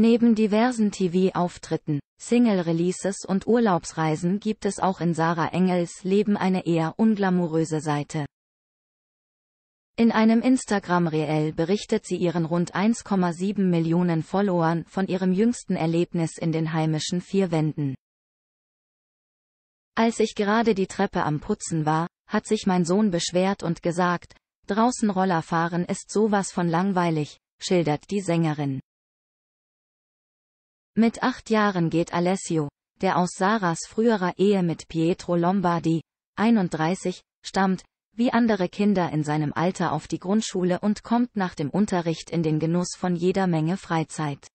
Neben diversen TV-Auftritten, Single-Releases und Urlaubsreisen gibt es auch in Sarah Engels Leben eine eher unglamouröse Seite. In einem Instagram-Reel berichtet sie ihren rund 1,7 Millionen Followern von ihrem jüngsten Erlebnis in den heimischen vier Wänden. Als ich gerade die Treppe am Putzen war, hat sich mein Sohn beschwert und gesagt, draußen Roller fahren ist sowas von langweilig, schildert die Sängerin. Mit acht Jahren geht Alessio, der aus Saras früherer Ehe mit Pietro Lombardi, 31, stammt, wie andere Kinder in seinem Alter auf die Grundschule und kommt nach dem Unterricht in den Genuss von jeder Menge Freizeit.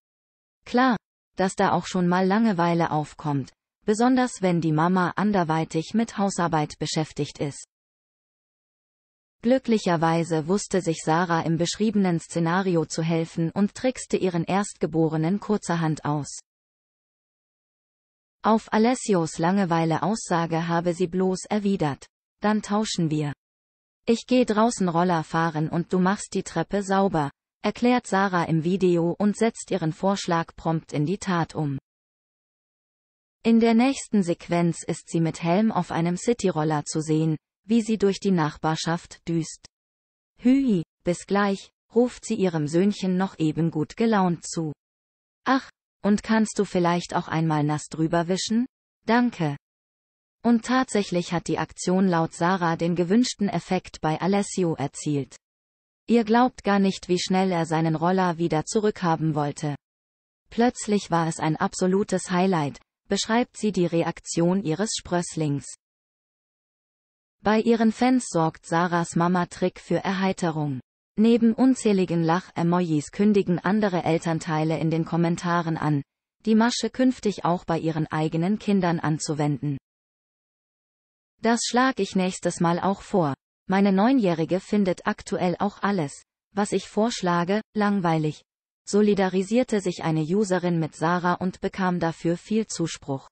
Klar, dass da auch schon mal Langeweile aufkommt, besonders wenn die Mama anderweitig mit Hausarbeit beschäftigt ist. Glücklicherweise wusste sich Sarah im beschriebenen Szenario zu helfen und trickste ihren Erstgeborenen kurzerhand aus. Auf Alessios Langeweile Aussage habe sie bloß erwidert. Dann tauschen wir. Ich geh draußen Roller fahren und du machst die Treppe sauber, erklärt Sarah im Video und setzt ihren Vorschlag prompt in die Tat um. In der nächsten Sequenz ist sie mit Helm auf einem Cityroller zu sehen, wie sie durch die Nachbarschaft düst. Hüi, bis gleich, ruft sie ihrem Söhnchen noch eben gut gelaunt zu. Ach, und kannst du vielleicht auch einmal nass drüber wischen? Danke. Und tatsächlich hat die Aktion laut Sarah den gewünschten Effekt bei Alessio erzielt. Ihr glaubt gar nicht, wie schnell er seinen Roller wieder zurückhaben wollte. Plötzlich war es ein absolutes Highlight, beschreibt sie die Reaktion ihres Sprösslings. Bei ihren Fans sorgt Sarahs Mama-Trick für Erheiterung. Neben unzähligen Lach-Emojis kündigen andere Elternteile in den Kommentaren an, die Masche künftig auch bei ihren eigenen Kindern anzuwenden. Das schlag ich nächstes Mal auch vor. Meine Neunjährige findet aktuell auch alles, was ich vorschlage, langweilig. Solidarisierte sich eine Userin mit Sarah und bekam dafür viel Zuspruch.